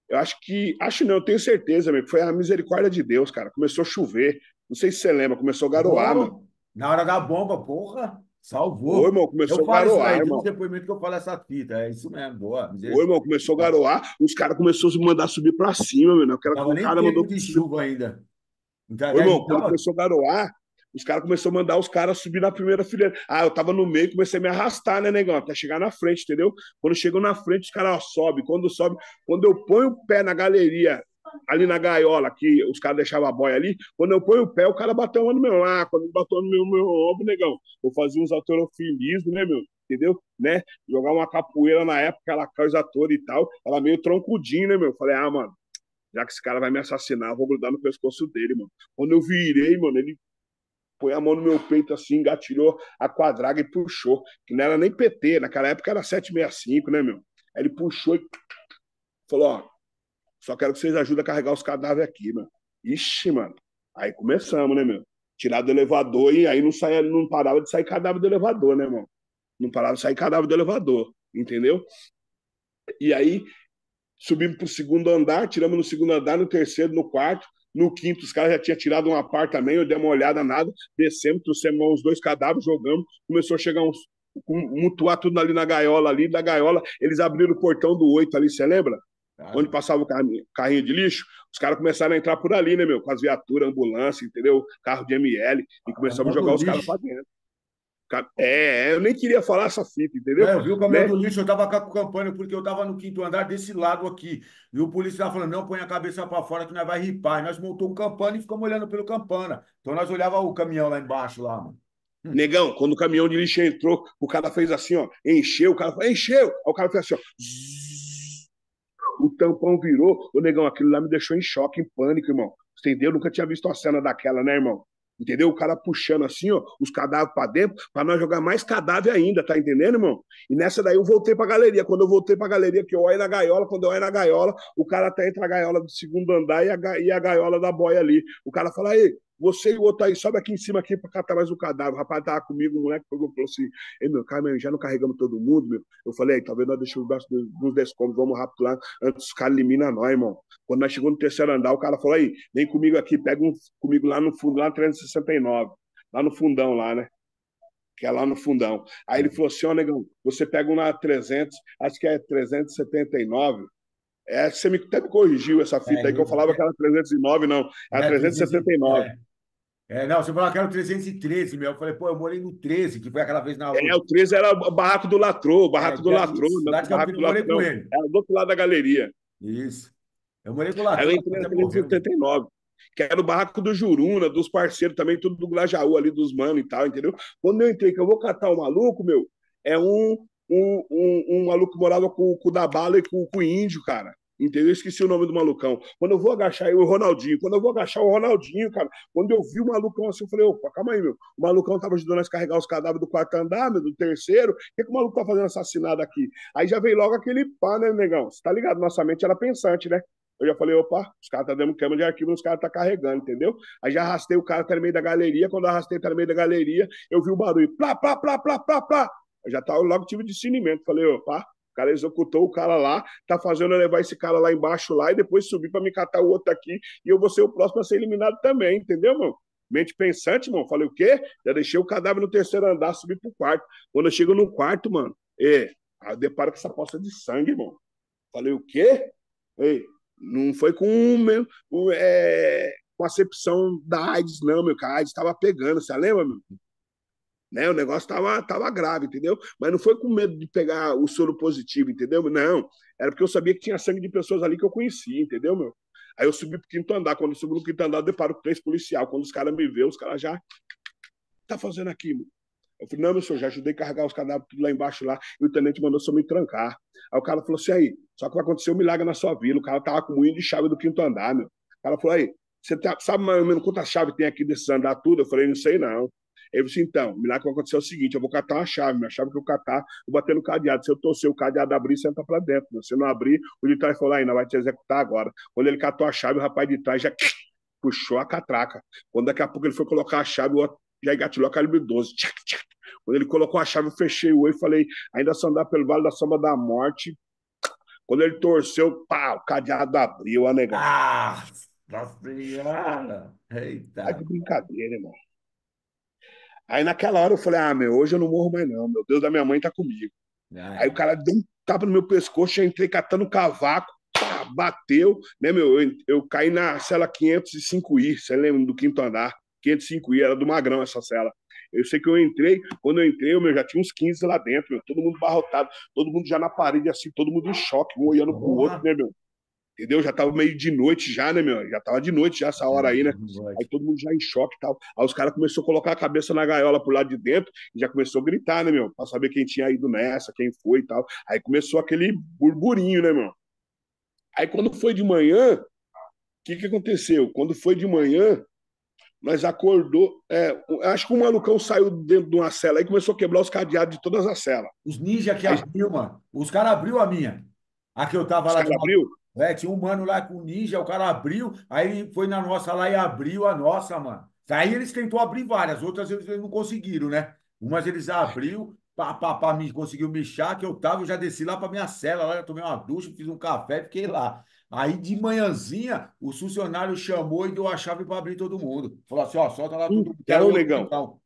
[SPEAKER 2] Eu acho que, acho não, eu tenho certeza, meu, que foi a misericórdia de Deus, cara. Começou a chover, não sei se você lembra, começou a garoar, oh. mano. Na hora da bomba, porra, salvou. O irmão, começou eu a garoar, aí, irmão.
[SPEAKER 1] depoimento que eu falo essa fita, é isso mesmo, boa. O irmão, começou a
[SPEAKER 2] garoar, os caras começaram a se mandar subir pra cima, meu, né? O cara, o cara mandou... de chuva ainda. Então, Ô, irmão, quando começou a garoar, os caras começaram a mandar os caras subir na primeira fileira. Ah, eu tava no meio, comecei a me arrastar, né, negão? Até chegar na frente, entendeu? Quando chegou na frente, os caras, ó, sobe. Quando sobe, quando eu ponho o pé na galeria ali na gaiola, que os caras deixavam a boia ali, quando eu ponho o pé, o cara bateu no meu lá, quando ele bateu no meu, meu ombro, negão, eu fazia uns alterofilismo, né, meu? Entendeu? Né? Jogar uma capoeira na época, ela os toda e tal, ela meio troncudinha, né, meu? falei, ah, mano, já que esse cara vai me assassinar, eu vou grudar no pescoço dele, mano. Quando eu virei, mano, ele põe a mão no meu peito assim, engatilhou a quadraga e puxou. Que não era nem PT, naquela época era 765, né, meu? Aí ele puxou e falou, ó, só quero que vocês ajudem a carregar os cadáveres aqui, mano. Ixi, mano. Aí começamos, né, meu? Tirar do elevador e aí não, saia, não parava de sair cadáver do elevador, né, irmão? Não parava de sair cadáver do elevador, entendeu? E aí subimos pro segundo andar, tiramos no segundo andar, no terceiro, no quarto. No quinto, os caras já tinham tirado uma par também, eu dei uma olhada, nada. Descemos, trouxemos os dois cadáveres, jogamos. Começou a chegar uns, mutuar tudo ali na gaiola ali, da gaiola, eles abriram o portão do oito ali, você lembra? Onde passava o carrinho de lixo, os caras começaram a entrar por ali, né, meu? Com as viaturas, ambulância, entendeu? Carro de ML, e começamos a jogar os caras pra dentro. É, eu nem queria falar essa fita, entendeu? É, viu vi o caminhão né? do
[SPEAKER 1] lixo, eu tava com a campanha, porque eu tava no quinto andar desse lado aqui. E o policial falando, não, põe a cabeça para fora que nós vai ripar. E nós montou um campana e ficamos olhando
[SPEAKER 2] pelo campana. Então nós olhava o caminhão lá embaixo, lá, mano. Hum. Negão, quando o caminhão de lixo entrou, o cara fez assim, ó, encheu, o cara falou, encheu. Aí o cara fez assim, ó. Zzz o tampão virou. Ô, negão, aquilo lá me deixou em choque, em pânico, irmão. Entendeu? Nunca tinha visto uma cena daquela, né, irmão? Entendeu? O cara puxando assim, ó, os cadáveres para dentro, para nós jogar mais cadáver ainda, tá entendendo, irmão? E nessa daí eu voltei pra galeria. Quando eu voltei pra galeria, que eu olhei na gaiola, quando eu olhei na gaiola, o cara até entra a gaiola do segundo andar e a, e a gaiola da boia ali. O cara fala, aí, você e o outro aí, sobe aqui em cima aqui para catar mais um cadáver. O rapaz tava comigo, o moleque pegou falou assim: Ei, meu, cara, já não carregamos todo mundo, meu. Eu falei, talvez tá nós deixamos embaixo dos 10 cômodos, vamos rápido lá, antes os caras eliminam nós, irmão. Quando nós chegamos no terceiro andar, o cara falou: aí, vem comigo aqui, pega um, comigo lá no fundo, lá no 369, lá no fundão, lá, né? que é lá no fundão. Aí ele falou assim, ó, oh, negão, você pega um na 300, acho que é 379, é, você me, até me corrigiu essa fita é, aí, que eu é. falava é. que era 309, não. Era é, 379.
[SPEAKER 1] É. é, não, você falou que era o 313, meu. Eu falei, pô, eu morei no 13, que foi aquela vez na. É, o
[SPEAKER 2] 13 era o barraco do Latrô, o barraco é, do é Latrô. Não, né? do Latrô. Com ele. Era do outro lado da galeria. Isso. Eu morei com o Latrô. Era em 379 né? que era o barraco do Juruna, dos parceiros também, tudo do Glajaú ali, dos manos e tal, entendeu? Quando eu entrei, que eu vou catar o maluco, meu, é um um, um, um maluco morava com, com o da bala e com, com o índio, cara. Entendeu? Eu esqueci o nome do malucão. Quando eu vou agachar, eu, o Ronaldinho. Quando eu vou agachar o Ronaldinho, cara. Quando eu vi o malucão assim, eu falei, opa, calma aí, meu. O malucão tava ajudando a descarregar os cadáveres do quarto andar, meu, do terceiro. O que, que o maluco tá fazendo assassinado aqui? Aí já veio logo aquele pá, né, negão? Você tá ligado? Nossa mente era pensante, né? Eu já falei, opa, os caras tá dando câmera de arquivo, os caras tá carregando, entendeu? Aí já arrastei o cara até tá no meio da galeria. Quando eu arrastei até tá no meio da galeria, eu vi o barulho. Plá, plá, plá, plá, plá, plá. Eu já tava, logo tive discernimento. Falei, opa, o cara executou o cara lá, tá fazendo levar esse cara lá embaixo lá e depois subir para me catar o outro aqui e eu vou ser o próximo a ser eliminado também, entendeu, mano? Mente pensante, mano. Falei, o quê? Já deixei o cadáver no terceiro andar, subi pro quarto. Quando eu chego no quarto, mano, é ah, eu deparo com essa poça de sangue, mano. Falei, o quê? Ei, não foi com um, um é, com acepção da AIDS, não, meu. Que a AIDS estava pegando, você lembra, meu? né? O negócio tava, tava grave, entendeu? Mas não foi com medo de pegar o soro positivo, entendeu? Não, era porque eu sabia que tinha sangue de pessoas ali que eu conhecia, entendeu, meu? Aí eu subi pro quinto andar, quando eu subi no quinto andar, eu deparo com três policial. Quando os caras me vê, os caras já tá fazendo aqui, meu? Eu falei, não, meu senhor, já ajudei a carregar os cadáveres tudo lá embaixo lá, e o tenente mandou só me trancar. Aí o cara falou assim, aí, só que vai acontecer um milagre na sua vila, o cara tava com moinho de chave do quinto andar, meu. O cara falou, aí, você tá, sabe mais ou menos quantas chaves tem aqui desses andar tudo? Eu falei, não sei não. Aí eu disse, então, o milagre vai acontecer é o seguinte: eu vou catar a chave, minha chave que eu catar, vou bater no cadeado. Se eu torcer o cadeado abrir, você entra para dentro. Se Se não abrir, o de trás falou, ainda vai te executar agora. Quando ele catou a chave, o rapaz de trás já puxou a catraca. Quando daqui a pouco ele foi colocar a chave, o já engatilhou a calibre 12. Tchac, tchac. Quando ele colocou a chave, eu fechei o olho e falei, ainda só andar pelo vale da sombra da morte. Quando ele torceu, pá, o cadeado abriu a negada. Ah, nossa senhora! Eita! Tá de brincadeira, irmão. Aí naquela hora eu falei, ah, meu, hoje eu não morro mais não, meu Deus da minha mãe tá comigo. Ah, aí é. o cara deu um tapa no meu pescoço, eu entrei catando cavaco, pá, bateu, né, meu, eu, eu caí na cela 505i, você lembra do quinto andar, 505i, era do Magrão essa cela. Eu sei que eu entrei, quando eu entrei, eu meu, já tinha uns 15 lá dentro, meu, todo mundo barrotado, todo mundo já na parede, assim, todo mundo em choque, um olhando Boa. pro outro, né, meu? entendeu? Já tava meio de noite já, né, meu? Já tava de noite já essa hora é, aí, né? Aí todo mundo já em choque e tal. Aí os caras começaram a colocar a cabeça na gaiola pro lado de dentro e já começou a gritar, né, meu? Pra saber quem tinha ido nessa, quem foi e tal. Aí começou aquele burburinho, né, meu? Aí quando foi de manhã, o que que aconteceu? Quando foi de manhã, nós acordou, é, acho que o malucão saiu dentro de uma cela e começou a quebrar os cadeados de todas as celas. Os ninjas que aí... abriu, mano. Os caras abriu a minha. A que eu
[SPEAKER 1] tava os lá. Os caras de... abriu? É, tinha um mano lá com ninja, o cara abriu, aí foi na nossa lá e abriu a nossa, mano. Aí eles tentou abrir várias, outras eles não conseguiram, né? Umas eles abriu, pá, pá, pá, me, conseguiu mexer, que eu tava, eu já desci lá pra minha cela, lá, tomei uma ducha, fiz um café, fiquei lá. Aí de manhãzinha, o funcionário chamou e deu a chave para abrir todo mundo. Falou assim: ó, solta lá tudo. Então, negão.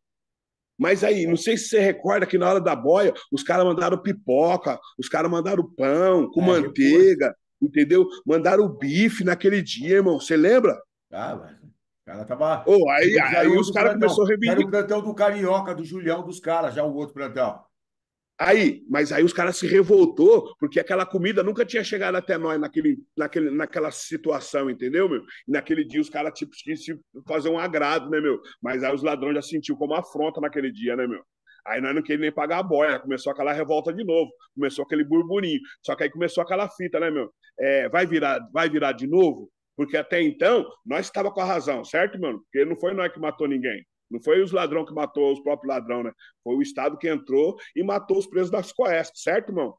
[SPEAKER 2] Mas aí, não sei se você recorda que na hora da boia, os caras mandaram pipoca, os caras mandaram pão com é, manteiga. Depois. Entendeu? Mandaram o bife naquele dia, irmão. Você lembra? Ah, mano o cara tava. Oh, aí, aí, aí os caras começaram a reivindicar. Era o plantão do Carioca, do Julião, dos caras, já o outro plantão. Aí, mas aí os caras se revoltou porque aquela comida nunca tinha chegado até nós naquele, naquele, naquela situação, entendeu, meu? E naquele dia os caras tipo, que fazer um agrado, né, meu? Mas aí os ladrões já sentiu como afronta naquele dia, né, meu? Aí nós não queríamos nem pagar a boia, começou aquela revolta de novo, começou aquele burburinho. Só que aí começou aquela fita, né, meu? É, vai, virar, vai virar de novo? Porque até então, nós estava com a razão, certo, mano? Porque não foi nós que matou ninguém. Não foi os ladrões que matou os próprios ladrões, né? Foi o Estado que entrou e matou os presos das coestas, certo, irmão?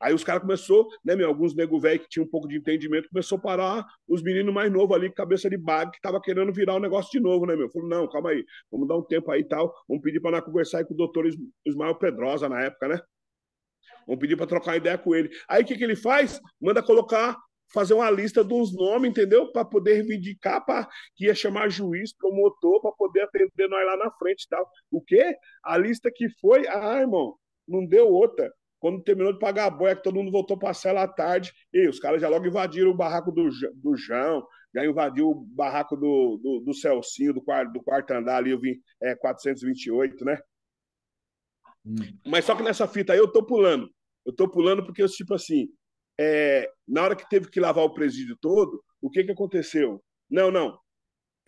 [SPEAKER 2] Aí os caras começou, né, meu, alguns nego velho que tinha um pouco de entendimento, começou a parar os meninos mais novos ali, cabeça de bag, que tava querendo virar o negócio de novo, né, meu? Falou, não, calma aí, vamos dar um tempo aí e tal, vamos pedir para nós conversar aí com o doutor Ismael Pedrosa na época, né? Vamos pedir para trocar ideia com ele. Aí o que, que ele faz? Manda colocar fazer uma lista dos nomes, entendeu? Para poder reivindicar, pra, que ia chamar juiz, promotor, para poder atender nós lá na frente e tal. O quê? A lista que foi, ah, irmão, não deu outra. Quando terminou de pagar a boia, que todo mundo voltou para a cela à tarde, e os caras já logo invadiram o barraco do, do Jão, já invadiu o barraco do, do, do Celcinho, do quarto, do quarto andar ali, eu vim, é, 428, né? Hum. Mas só que nessa fita aí eu tô pulando. Eu tô pulando porque, tipo assim, é, na hora que teve que lavar o presídio todo, o que que aconteceu? Não, não.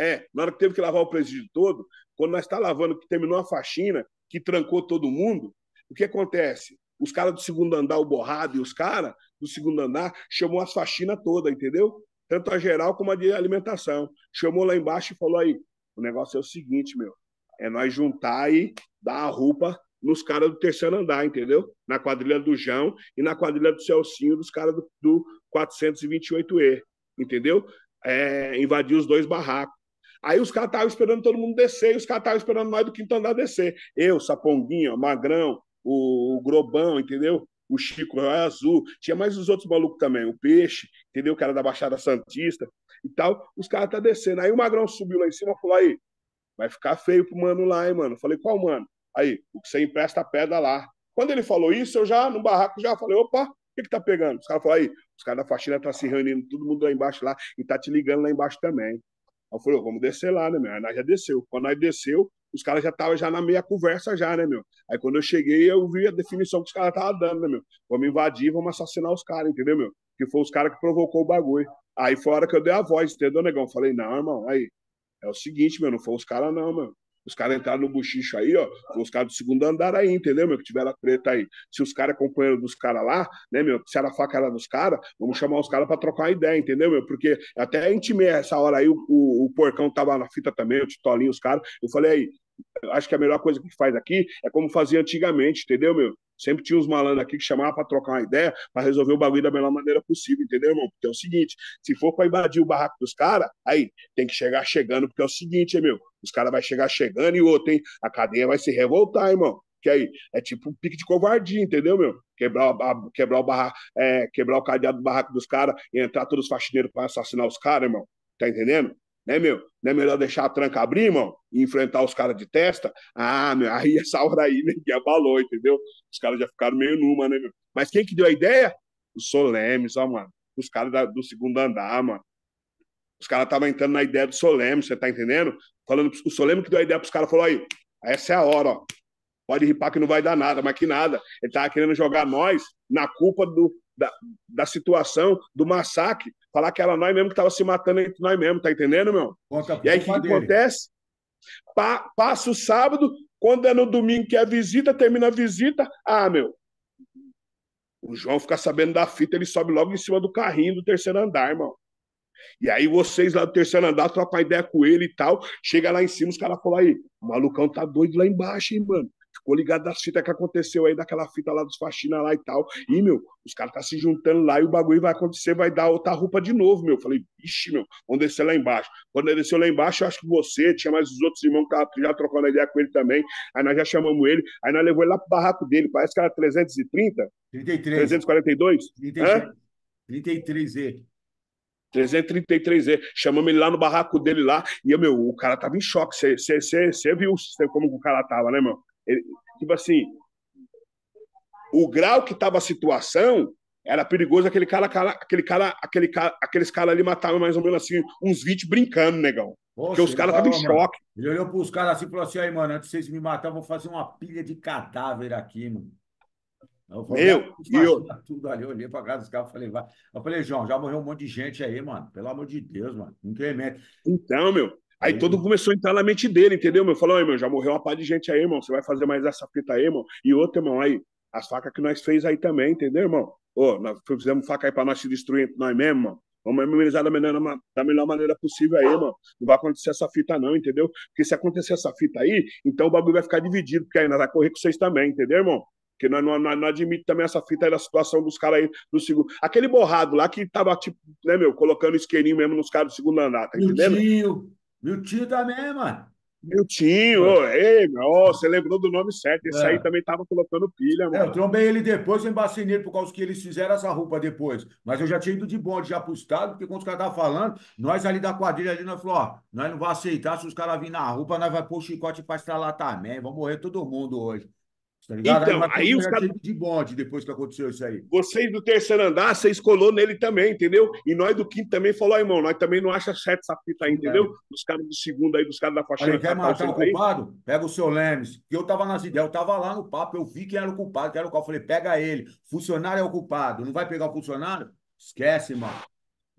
[SPEAKER 2] É, na hora que teve que lavar o presídio todo, quando nós está lavando, que terminou a faxina, que trancou todo mundo, o que acontece? Os caras do segundo andar, o Borrado e os caras do segundo andar, chamou as faxinas toda, entendeu? Tanto a geral como a de alimentação. Chamou lá embaixo e falou aí, o negócio é o seguinte, meu, é nós juntar e dar a roupa nos caras do terceiro andar, entendeu? Na quadrilha do João e na quadrilha do Celcinho, dos caras do, do 428E, entendeu? É, os dois barracos. Aí os caras estavam esperando todo mundo descer, e os caras estavam esperando mais do quinto andar descer. Eu, Saponguinho, Magrão, o, o Grobão, entendeu? O Chico Raio é Azul, tinha mais os outros malucos também, o Peixe, entendeu? O cara da Baixada Santista e tal. Os caras tá descendo. Aí o Magrão subiu lá em cima e falou: aí, vai ficar feio pro mano lá, hein, mano? falei, qual mano? Aí, o que você empresta a pedra lá. Quando ele falou isso, eu já, no barraco, já falei, opa, o que, que tá pegando? Os caras falaram, aí, os caras da faxina tá se reunindo, todo mundo lá embaixo lá, e tá te ligando lá embaixo também. Aí eu falei, vamos descer lá, né, meu? Aí nós já desceu. Quando nós desceu, os caras já estavam já na meia conversa já, né, meu? Aí quando eu cheguei, eu vi a definição que os caras estavam dando, né, meu? Vamos invadir, vamos assassinar os caras, entendeu, meu? Que foi os caras que provocou o bagulho. Aí foi a hora que eu dei a voz, entendeu, negão? Falei, não, irmão, aí, é o seguinte, meu, não foi os caras não, meu. Os caras entraram no buchicho aí, ó, com os caras do segundo andar aí, entendeu, meu? Que tiveram a treta aí. Se os caras é companheiro dos caras lá, né, meu? Se era a faca era dos caras, vamos chamar os caras para trocar uma ideia, entendeu, meu? Porque até intimei essa hora aí, o, o, o porcão tava na fita também, o Titolinho, os caras. Eu falei aí, acho que a melhor coisa que faz aqui é como fazia antigamente, entendeu, meu? Sempre tinha uns malandros aqui que chamavam para trocar uma ideia, para resolver o bagulho da melhor maneira possível, entendeu, irmão? Porque é o seguinte, se for para invadir o barraco dos caras, aí tem que chegar chegando, porque é o seguinte, é meu, os caras vai chegar chegando e outro, hein? A cadeia vai se revoltar, irmão. Que aí é tipo um pique de covardia, entendeu, meu? Quebrar, quebrar, o, barra, é, quebrar o cadeado do barraco dos caras e entrar todos os faxineiros para assassinar os caras, irmão. Tá entendendo? né, meu? Não é melhor deixar a tranca abrir, irmão, e enfrentar os caras de testa? Ah, meu, aí essa hora aí que abalou, entendeu? Os caras já ficaram meio numa, né, meu? Mas quem que deu a ideia? Os Solemes, ó, mano. Os caras do segundo andar, mano. Os caras estavam entrando na ideia do Solemes, você tá entendendo? Falando pro Solemes que deu a ideia pros caras, falou aí, essa é a hora, ó. Pode ripar que não vai dar nada, mas que nada. Ele tava querendo jogar nós na culpa do, da, da situação, do massacre Falar que era nós mesmo que tava se matando entre nós mesmo, tá entendendo, meu? Conta e aí o que, que acontece? Pa passa o sábado, quando é no domingo que é visita, termina a visita, ah, meu. O João fica sabendo da fita, ele sobe logo em cima do carrinho do terceiro andar, irmão. E aí vocês lá do terceiro andar trocam ideia com ele e tal. Chega lá em cima, os caras falam aí, o malucão tá doido lá embaixo, hein, mano ficou ligado das fitas que aconteceu aí, daquela fita lá dos faxina lá e tal. E, meu, os caras tá se juntando lá e o bagulho vai acontecer, vai dar outra roupa de novo, meu. Falei, vixe, meu, vamos descer lá embaixo. Quando ele desceu lá embaixo, eu acho que você, tinha mais os outros irmãos que tava já trocando ideia com ele também. Aí nós já chamamos ele, aí nós levou ele lá pro barraco dele, parece que era 330? 33. 342? 33. Hã? 33E. 333E. Chamamos ele lá no barraco dele lá. E, meu, o cara tava em choque. Você viu como o cara tava, né, meu? Ele, tipo assim, o grau que estava a situação era perigoso aquele cara, cara, aquele cara, aquele cara, aqueles caras ali matavam mais ou menos assim, uns 20 brincando, negão. porque os caras estavam em choque.
[SPEAKER 1] Ele olhou para os caras assim e falou assim: aí, mano, antes de vocês me matarem, eu vou fazer uma pilha de cadáver aqui, mano. Eu falei, Meu, ah, eu... tudo ali, eu olhei pra casa dos caras e falei, vai. Eu falei, João, já
[SPEAKER 2] morreu um monte de gente aí, mano. Pelo amor de Deus, mano. Incremento. Então, meu, Aí todo começou a entrar na mente dele, entendeu, meu? Falou, irmão, já morreu uma par de gente aí, irmão. Você vai fazer mais essa fita aí, irmão. E outra, irmão, aí, as facas que nós fez aí também, entendeu, irmão? Ô, nós fizemos faca aí pra nós se destruir nós mesmos, irmão. Vamos memorizar da melhor, da melhor maneira possível aí, mano. Não vai acontecer essa fita, não, entendeu? Porque se acontecer essa fita aí, então o bagulho vai ficar dividido, porque aí nós vamos correr com vocês também, entendeu, irmão? Porque nós não, não, não também essa fita aí da situação dos caras aí do segundo. Aquele borrado lá que tava, tipo, né, meu, colocando isqueirinho mesmo nos caras do segundo andar, tá entendendo? Meu tio também, mano. Miltinho, tio, ei, oh, você lembrou do nome certo. Esse é. aí também tava colocando pilha, mano. É, eu trombei
[SPEAKER 1] ele depois em Bacineiro, por causa que eles fizeram essa roupa depois. Mas eu já tinha ido de bonde já pro estado, porque quando os caras estavam falando, nós ali da quadrilha ali, nós falamos, ó, nós não vamos aceitar, se os caras virem na roupa, nós vamos pôr o chicote pra estralar também. Vamos morrer todo mundo hoje tá ligado? Então, aí, aí os caras. de bode depois que aconteceu isso
[SPEAKER 2] aí. Vocês do terceiro andar, vocês colou nele também, entendeu? E nós do quinto também falou, ah, irmão, nós também não acha certo essa fita aí, entendeu? É. caras do segundo aí, dos caras da faixa. Aí, quer tá matar o culpado? Aí?
[SPEAKER 1] Pega o seu Lemes.
[SPEAKER 2] eu tava nas ideias, eu tava lá no papo, eu vi quem era o
[SPEAKER 1] culpado, que era o qual. Eu falei, pega ele. Funcionário é o culpado. Não vai pegar o funcionário? Esquece, mano.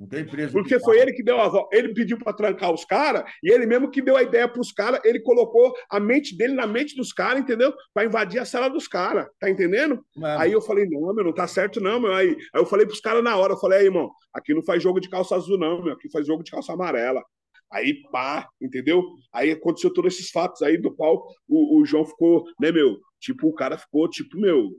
[SPEAKER 1] Não tem preso. Porque
[SPEAKER 2] foi ele que deu a volta. Ele pediu para trancar os caras e ele mesmo que deu a ideia para os caras, ele colocou a mente dele na mente dos caras, entendeu? Para invadir a sala dos caras, tá entendendo? Mano. Aí eu falei, não, meu, não tá certo não, meu. Aí, aí eu falei para os caras na hora, eu falei, aí, irmão, aqui não faz jogo de calça azul não, meu, aqui faz jogo de calça amarela. Aí, pá, entendeu? Aí aconteceu todos esses fatos aí do qual o, o João ficou, né, meu? Tipo, o cara ficou, tipo, meu,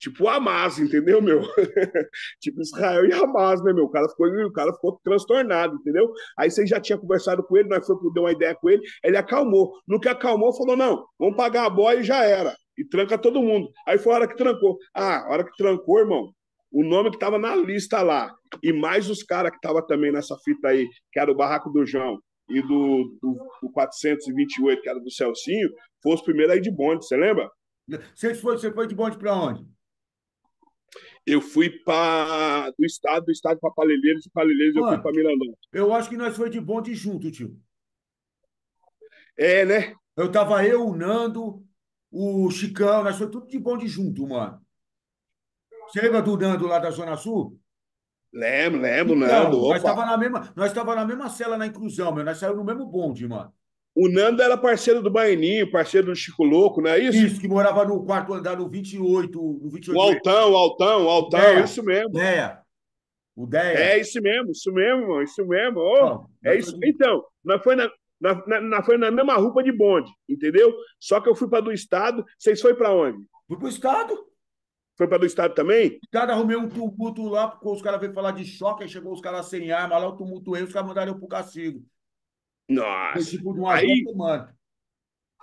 [SPEAKER 2] Tipo Hamas, entendeu, meu? tipo Israel e Hamas, né, meu? O cara, ficou, o cara ficou transtornado, entendeu? Aí você já tinha conversado com ele, nós foi deu uma ideia com ele, ele acalmou. No que acalmou, falou: não, vamos pagar a boia e já era. E tranca todo mundo. Aí foi a hora que trancou. Ah, a hora que trancou, irmão, o nome que estava na lista lá, e mais os caras que tava também nessa fita aí, que era o Barraco do João e do, do, do 428, que era do Celcinho, foi os primeiros aí de bonde, você lembra?
[SPEAKER 1] Você foi, você foi de bonde
[SPEAKER 2] para onde? Eu fui para do estado, do estado para Palelheiros, de Palelheiros eu fui para Milanão.
[SPEAKER 1] Eu acho que nós foi de bonde junto, tio. É, né? Eu tava eu, o Nando, o Chicão, nós foi tudo de bonde junto, mano. Você lembra do Nando lá da Zona Sul?
[SPEAKER 2] Lembro, lembro, então, Nando. Opa. Nós tava
[SPEAKER 1] na mesma, nós tava na mesma cela na inclusão, meu, nós saímos no mesmo bonde, mano. O
[SPEAKER 2] Nando era parceiro do Baininho, parceiro do Chico Louco, não é isso? Isso, que morava no quarto andar, no 28. No 28 o Altão, o Altão, o Altão, Deia, isso mesmo. Deia. O Deia. É isso mesmo, isso mesmo, isso mesmo. Oh, é isso. Então, nós foi na, na, na, na, foi na mesma roupa de bonde, entendeu? Só que eu fui para do Estado, vocês foi para onde? Fui para o Estado. Foi para do Estado também?
[SPEAKER 1] Cada arrumei um tumulto lá, porque os caras veio falar de choque, aí chegou os caras sem arma lá, eu tumulto os caras mandaram eu pro castigo.
[SPEAKER 2] Nossa. tipo de Aí,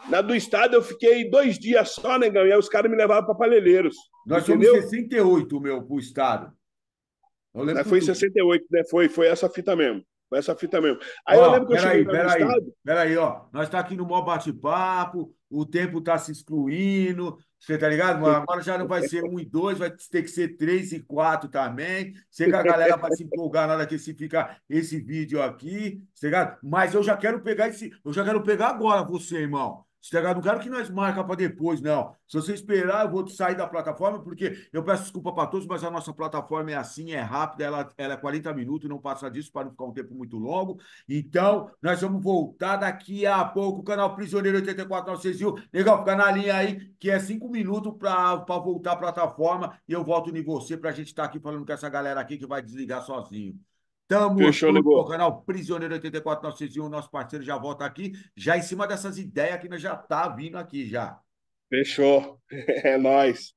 [SPEAKER 2] Na do estado eu fiquei dois dias só, negão, e aí os caras me levavam para Paleleiros. Nós entendeu? fomos 68, meu, pro estado. Eu Mas foi em 68, né? Foi, foi essa fita mesmo. Foi essa fita mesmo. Aí ó, eu lembro que eu cheguei aí, pera aí, estado... Peraí, ó.
[SPEAKER 1] Nós tá aqui no maior bate-papo, o tempo tá se excluindo, você tá ligado, mano? Agora já não vai ser um e dois, vai ter que ser três e quatro também. Sei que a galera vai se empolgar na hora que se fica esse vídeo aqui, tá ligado? Mas eu já quero pegar esse. Eu já quero pegar agora você, irmão chegar no cara que nós marca para depois, não. Se você esperar, eu vou sair da plataforma, porque eu peço desculpa para todos, mas a nossa plataforma é assim, é rápida, ela, ela é 40 minutos, não passa disso para não ficar um tempo muito longo. Então, nós vamos voltar daqui a pouco. O canal Prisioneiro 84 viram? Legal, fica na linha aí, que é cinco minutos para voltar à plataforma. E eu volto em você para a gente estar tá aqui falando com essa galera aqui que vai desligar sozinho.
[SPEAKER 2] Tamo Fechou, ligou. O
[SPEAKER 1] canal Prisioneiro 84 nosso parceiro já volta aqui, já em cima dessas ideias que nós já tá vindo aqui já.
[SPEAKER 2] Fechou. É nós.